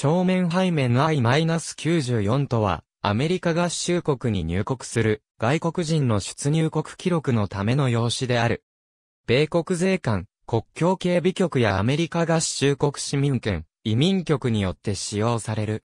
正面背面 I-94 とは、アメリカ合衆国に入国する外国人の出入国記録のための用紙である。米国税関、国境警備局やアメリカ合衆国市民権、移民局によって使用される。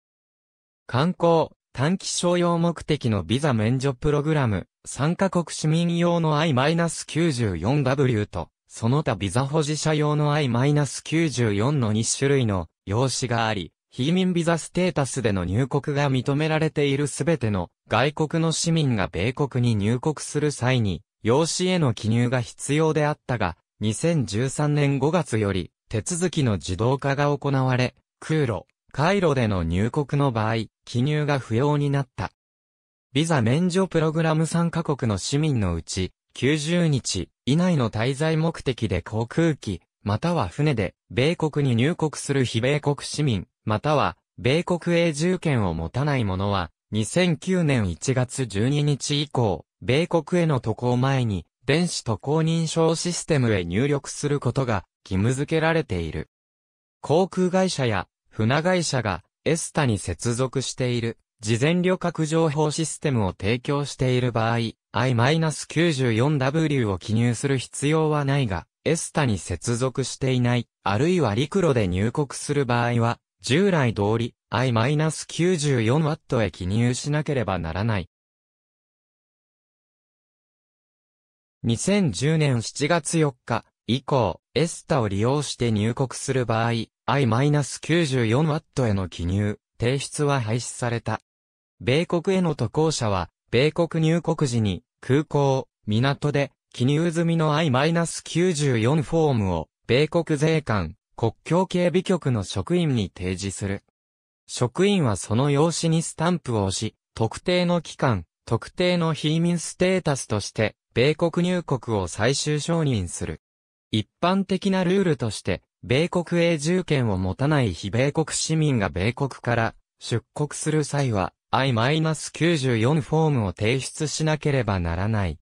観光、短期商用目的のビザ免除プログラム、参加国市民用の I-94W と、その他ビザ保持者用の I-94 の2種類の用紙があり、非民ビザステータスでの入国が認められているすべての外国の市民が米国に入国する際に、用紙への記入が必要であったが、2013年5月より手続きの自動化が行われ、空路、回路での入国の場合、記入が不要になった。ビザ免除プログラム参加国の市民のうち、90日以内の滞在目的で航空機、または船で、米国に入国する非米国市民、または、米国永住権を持たない者は、2009年1月12日以降、米国への渡航前に、電子渡航認証システムへ入力することが義務付けられている。航空会社や船会社がエスタに接続している事前旅客情報システムを提供している場合、I-94W を記入する必要はないが、エスタに接続していない、あるいは陸路で入国する場合は、従来通り I-94W へ記入しなければならない。2010年7月4日以降、エスタを利用して入国する場合、I-94W への記入、提出は廃止された。米国への渡航者は、米国入国時に、空港、港で、記入済みの I-94 フォームを、米国税関、国境警備局の職員に提示する。職員はその用紙にスタンプを押し、特定の期間、特定の非民ステータスとして、米国入国を最終承認する。一般的なルールとして、米国永住権を持たない非米国市民が米国から出国する際は I-94 フォームを提出しなければならない。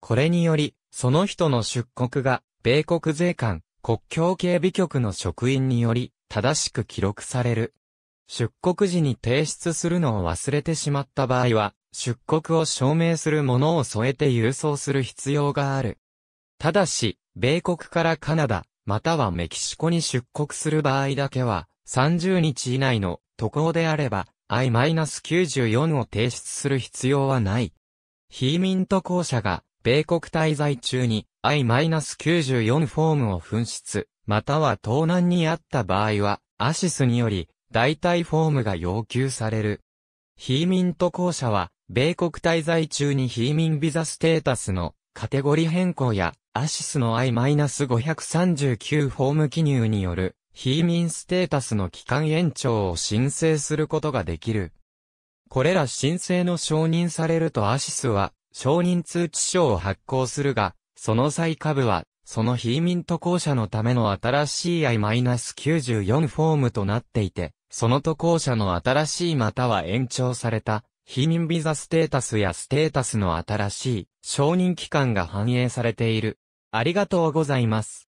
これにより、その人の出国が米国税関、国境警備局の職員により正しく記録される。出国時に提出するのを忘れてしまった場合は、出国を証明するものを添えて郵送する必要がある。ただし、米国からカナダ、またはメキシコに出国する場合だけは、30日以内の渡航であれば、I-94 を提出する必要はない。非民渡航者が米国滞在中に I-94 フォームを紛失、または盗難にあった場合は、アシスにより、代替フォームが要求される。ヒーミン渡航者は、米国滞在中にヒーミンビザステータスのカテゴリ変更や、アシスの I-539 フォーム記入による、ヒーミンステータスの期間延長を申請することができる。これら申請の承認されるとアシスは、承認通知書を発行するが、その際株は、その非民渡航者のための新しい I-94 フォームとなっていて、その渡航者の新しいまたは延長された、非民ビザステータスやステータスの新しい承認期間が反映されている。ありがとうございます。